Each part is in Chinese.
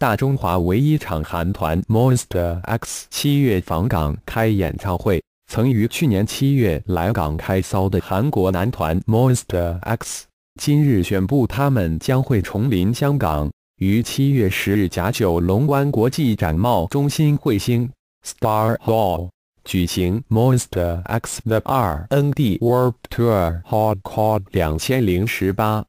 大中华唯一场韩团 Monster X 七月访港开演唱会。曾于去年七月来港开骚的韩国男团 Monster X，今日宣布他们将会重临香港，于七月十日假九龙湾国际展贸中心彗星 Star Hall，举行 Monster X The 2nd World Tour Hardcore 两千零十八。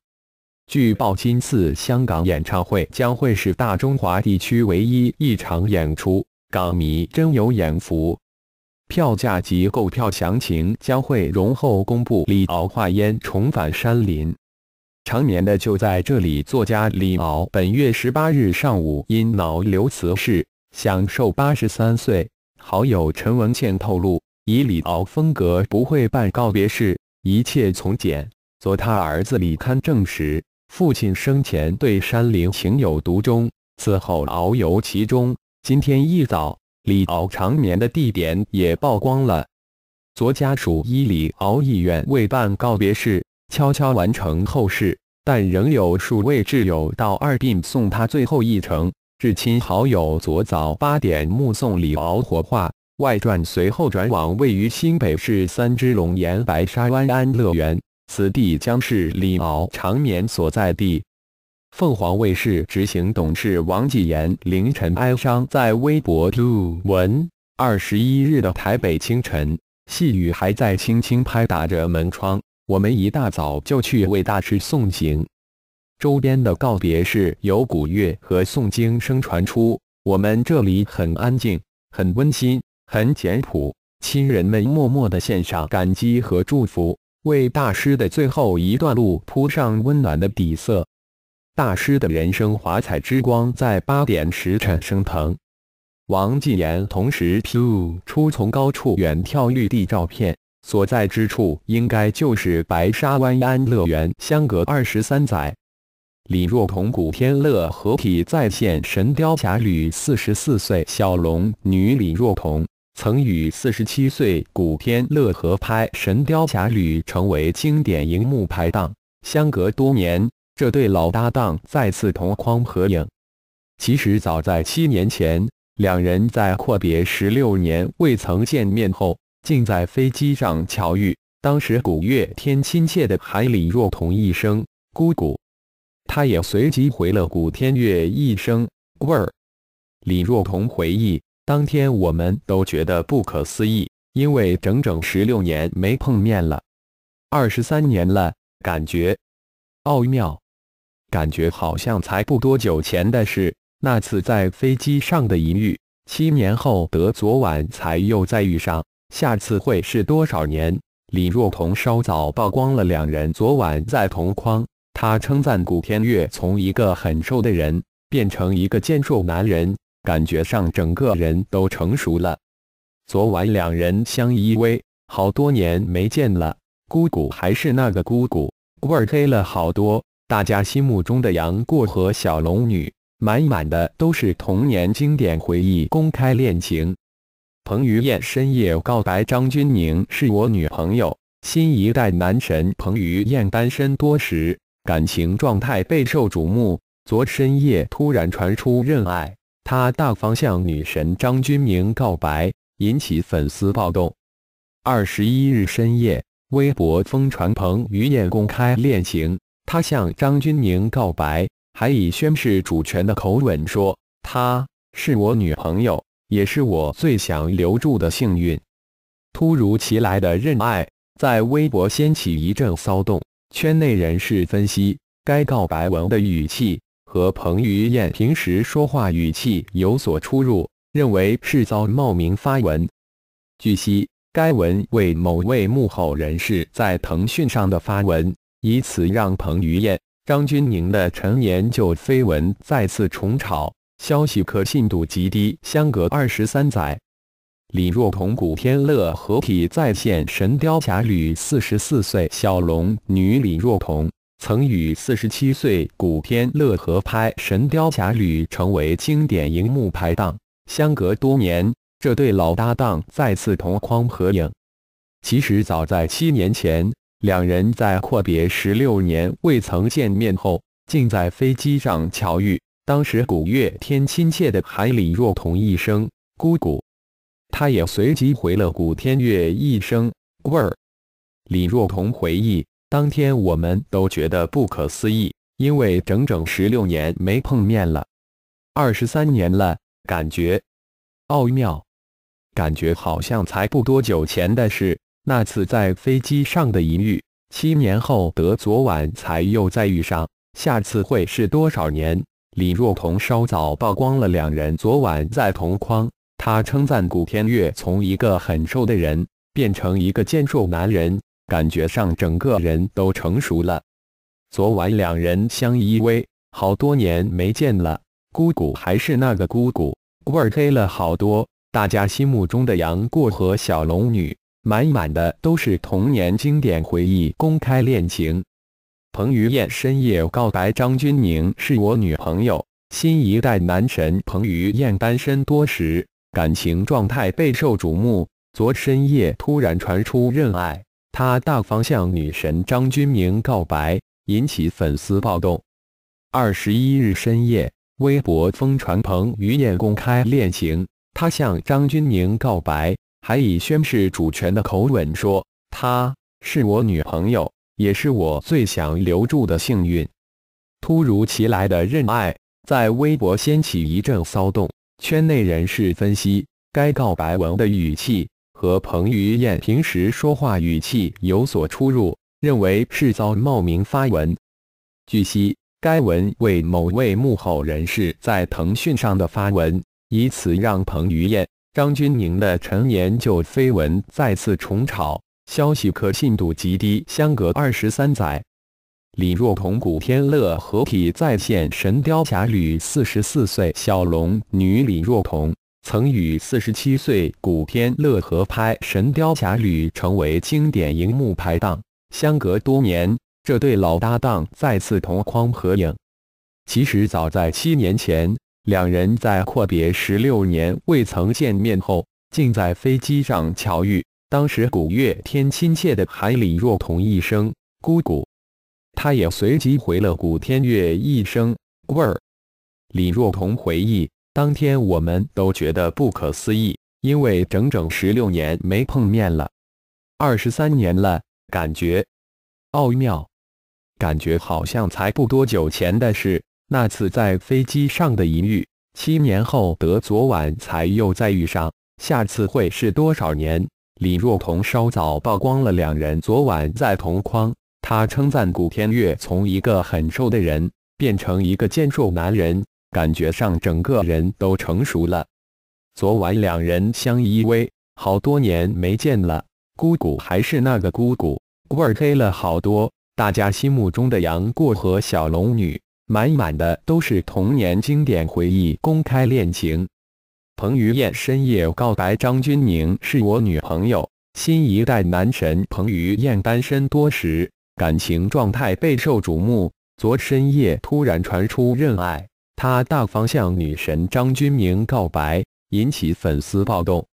据报，今次香港演唱会将会是大中华地区唯一一场演出，港迷真有眼福。票价及购票详情将会容后公布。李敖化烟重返山林，常年的就在这里作家李敖本月十八日上午因脑瘤辞世，享受八十三岁。好友陈文茜透露，以李敖风格不会办告别式，一切从简。昨他儿子李刊证实。父亲生前对山林情有独钟，此后遨游其中。今天一早，李敖长眠的地点也曝光了。昨家属依李敖意愿为办告别式，悄悄完成后事，但仍有数位挚友到二殡送他最后一程。至亲好友昨早八点目送李敖火化，外传随后转往位于新北市三只龙岩白沙湾安乐园。此地将是李敖长眠所在地。凤凰卫视执行董事王纪言凌晨哀伤在微博吐文：二十一日的台北清晨，细雨还在轻轻拍打着门窗。我们一大早就去为大师送行，周边的告别室有古乐和诵经声传出。我们这里很安静，很温馨，很简朴。亲人们默默的献上感激和祝福。为大师的最后一段路铺上温暖的底色，大师的人生华彩之光在八点时辰升腾。王纪言同时 P 出从高处远眺绿地照片，所在之处应该就是白沙湾安乐园。相隔二十三载，李若彤、古天乐合体再现《神雕侠侣》，四十四岁小龙女李若彤。曾与47岁古天乐合拍《神雕侠侣》，成为经典荧幕拍档。相隔多年，这对老搭档再次同框合影。其实早在七年前，两人在阔别十六年未曾见面后，竟在飞机上巧遇。当时古月天亲切地喊李若彤一声“姑姑”，他也随即回了古天乐一声“味儿”。李若彤回忆。当天我们都觉得不可思议，因为整整十六年没碰面了，二十三年了，感觉奥妙，感觉好像才不多久前的事。那次在飞机上的一遇，七年后得昨晚才又再遇上，下次会是多少年？李若彤稍早曝光了两人昨晚在同框，他称赞古天乐从一个很瘦的人变成一个健硕男人。感觉上整个人都成熟了。昨晚两人相依偎，好多年没见了，姑姑还是那个姑姑，味儿黑了好多。大家心目中的杨过和小龙女，满满的都是童年经典回忆。公开恋情，彭于晏深夜告白张钧甯是我女朋友。新一代男神彭于晏单身多时，感情状态备受瞩目。昨深夜突然传出认爱。他大方向女神张钧甯告白，引起粉丝暴动。二十一日深夜，微博疯传彭于晏公开恋情，他向张钧甯告白，还以宣誓主权的口吻说：“她是我女朋友，也是我最想留住的幸运。”突如其来的认爱在微博掀起一阵骚动，圈内人士分析该告白文的语气。和彭于晏平时说话语气有所出入，认为是遭冒名发文。据悉，该文为某位幕后人士在腾讯上的发文，以此让彭于晏、张钧甯的陈年旧绯闻再次重炒。消息可信度极低。相隔二十三载，李若彤、古天乐合体再现《神雕侠侣》，四十四岁小龙女李若彤。曾与47岁古天乐合拍《神雕侠侣》，成为经典荧幕拍档。相隔多年，这对老搭档再次同框合影。其实早在七年前，两人在阔别十六年未曾见面后，竟在飞机上巧遇。当时古月天亲切地喊李若彤一声“姑姑”，他也随即回了古天乐一声“棍儿”。李若彤回忆。当天我们都觉得不可思议，因为整整十六年没碰面了，二十三年了，感觉奥妙，感觉好像才不多久前的事。那次在飞机上的一遇，七年后得昨晚才又再遇上，下次会是多少年？李若彤稍早曝光了两人昨晚在同框，他称赞古天乐从一个很瘦的人变成一个健硕男人。感觉上整个人都成熟了。昨晚两人相依偎，好多年没见了，姑姑还是那个姑姑，味儿黑了好多。大家心目中的杨过和小龙女，满满的都是童年经典回忆。公开恋情，彭于晏深夜告白张钧甯是我女朋友。新一代男神彭于晏单身多时，感情状态备受瞩目。昨深夜突然传出认爱。他大方向女神张钧甯告白，引起粉丝暴动。二十一日深夜，微博疯传彭于晏公开恋情，他向张钧甯告白，还以宣誓主权的口吻说：“她是我女朋友，也是我最想留住的幸运。”突如其来的认爱在微博掀起一阵骚动，圈内人士分析该告白文的语气。和彭于晏平时说话语气有所出入，认为是遭冒名发文。据悉，该文为某位幕后人士在腾讯上的发文，以此让彭于晏、张钧甯的陈年旧绯闻再次重炒。消息可信度极低。相隔二十三载，李若彤、古天乐合体再现《神雕侠侣》，四十四岁小龙女李若彤。曾与47岁古天乐合拍《神雕侠侣》，成为经典荧幕拍档。相隔多年，这对老搭档再次同框合影。其实早在七年前，两人在阔别十六年未曾见面后，竟在飞机上巧遇。当时古月天亲切的喊李若彤一声“姑姑”，他也随即回了古天乐一声“味儿”。李若彤回忆。当天我们都觉得不可思议，因为整整十六年没碰面了，二十三年了，感觉奥妙，感觉好像才不多久前的事。那次在飞机上的一遇，七年后得昨晚才又再遇上，下次会是多少年？李若彤稍早曝光了两人昨晚在同框，他称赞古天乐从一个很瘦的人变成一个健硕男人。感觉上整个人都成熟了。昨晚两人相依偎，好多年没见了，姑姑还是那个姑姑，味儿黑了好多。大家心目中的杨过和小龙女，满满的都是童年经典回忆。公开恋情，彭于晏深夜告白张钧甯是我女朋友。新一代男神彭于晏单身多时，感情状态备受瞩目。昨深夜突然传出认爱。他大方向女神张钧甯告白，引起粉丝暴动。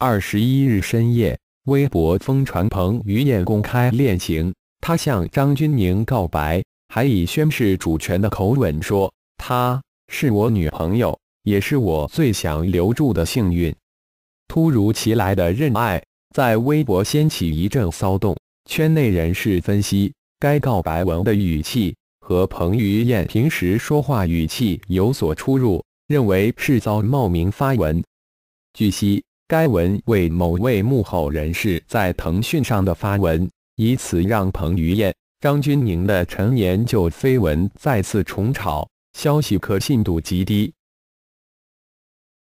二十一日深夜，微博疯传彭于晏公开恋情，他向张钧甯告白，还以宣誓主权的口吻说：“她是我女朋友，也是我最想留住的幸运。”突如其来的认爱在微博掀起一阵骚动，圈内人士分析该告白文的语气。和彭于晏平时说话语气有所出入，认为是遭冒名发文。据悉，该文为某位幕后人士在腾讯上的发文，以此让彭于晏、张钧甯的陈年旧绯闻再次重炒，消息可信度极低。